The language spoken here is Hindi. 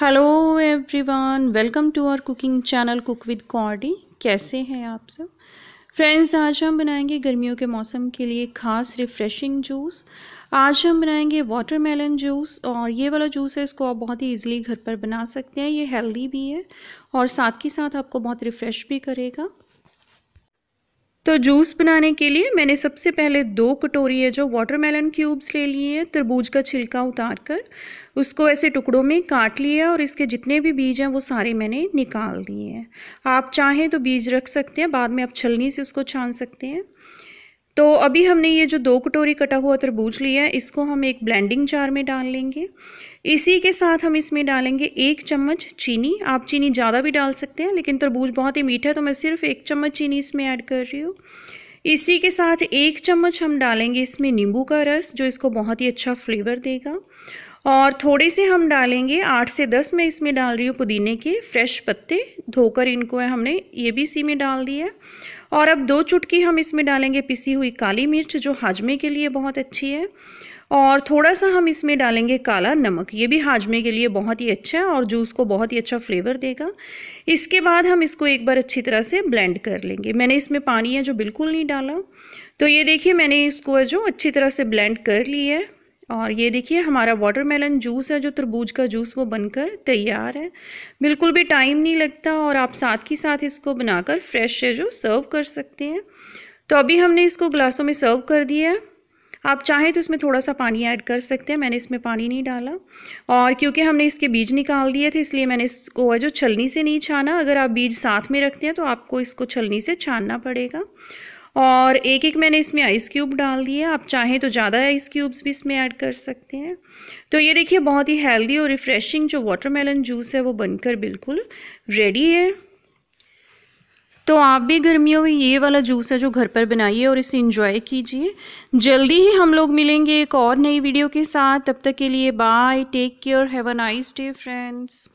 hello everyone welcome to our cooking channel cook with Cody कैसे हैं आप सब फ्रेंड्स आज हम बनाएंगे गर्मियों के मौसम के लिए खास रिफ़्रेशिंग जूस आज हम बनाएंगे वाटरमेलन जूस और ये वाला जूस है इसको आप बहुत ही इजीली घर पर बना सकते हैं ये हेल्दी भी है और साथ के साथ आपको बहुत रिफ़्रेश भी करेगा तो जूस बनाने के लिए मैंने सबसे पहले दो कटोरी है जो वाटरमेलन क्यूब्स ले लिए हैं तरबूज का छिलका उतार कर उसको ऐसे टुकड़ों में काट लिया और इसके जितने भी बीज हैं वो सारे मैंने निकाल दिए हैं आप चाहें तो बीज रख सकते हैं बाद में आप छलनी से उसको छान सकते हैं तो अभी हमने ये जो दो कटोरी कटा हुआ तरबूज लिया है इसको हम एक ब्लेंडिंग जार में डाल लेंगे इसी के साथ हम इसमें डालेंगे एक चम्मच चीनी आप चीनी ज़्यादा भी डाल सकते हैं लेकिन तरबूज बहुत ही मीठा है तो मैं सिर्फ एक चम्मच चीनी इसमें ऐड कर रही हूँ इसी के साथ एक चम्मच हम डालेंगे इसमें नींबू का रस जो इसको बहुत ही अच्छा फ्लेवर देगा और थोड़े से हम डालेंगे आठ से दस मैं इसमें डाल रही हूँ पुदीने के फ्रेश पत्ते धोकर इनको हमने ये भी इसी में डाल दिया है और अब दो चुटकी हम इसमें डालेंगे पिसी हुई काली मिर्च जो हाजमे के लिए बहुत अच्छी है और थोड़ा सा हम इसमें डालेंगे काला नमक ये भी हाजमे के लिए बहुत ही अच्छा है और जूस को बहुत ही अच्छा फ्लेवर देगा इसके बाद हम इसको एक बार अच्छी तरह से ब्लेंड कर लेंगे मैंने इसमें पानी है जो बिल्कुल नहीं डाला तो ये देखिए मैंने इसको जो अच्छी तरह से ब्लेंड कर लिया है और ये देखिए हमारा वाटरमेलन जूस है जो तरबूज का जूस वो बनकर तैयार है बिल्कुल भी टाइम नहीं लगता और आप साथ ही साथ इसको बनाकर फ्रेश है जो सर्व कर सकते हैं तो अभी हमने इसको ग्लासों में सर्व कर दिया है आप चाहें तो इसमें थोड़ा सा पानी ऐड कर सकते हैं मैंने इसमें पानी नहीं डाला और क्योंकि हमने इसके बीज निकाल दिए थे इसलिए मैंने इसको है जो छलनी से नहीं छाना अगर आप बीज साथ में रखते हैं तो आपको इसको छलनी से छानना पड़ेगा और एक एक मैंने इसमें आइस क्यूब डाल दिए आप चाहें तो ज़्यादा आइस क्यूब्स भी इसमें ऐड कर सकते हैं तो ये देखिए बहुत ही हेल्दी और रिफ़्रेशिंग जो वाटरमेलन जूस है वो बनकर बिल्कुल रेडी है तो आप भी गर्मियों में ये वाला जूस है जो घर पर बनाइए और इसे इंजॉय कीजिए जल्दी ही हम लोग मिलेंगे एक और नई वीडियो के साथ तब तक के लिए bye take care have a nice day friends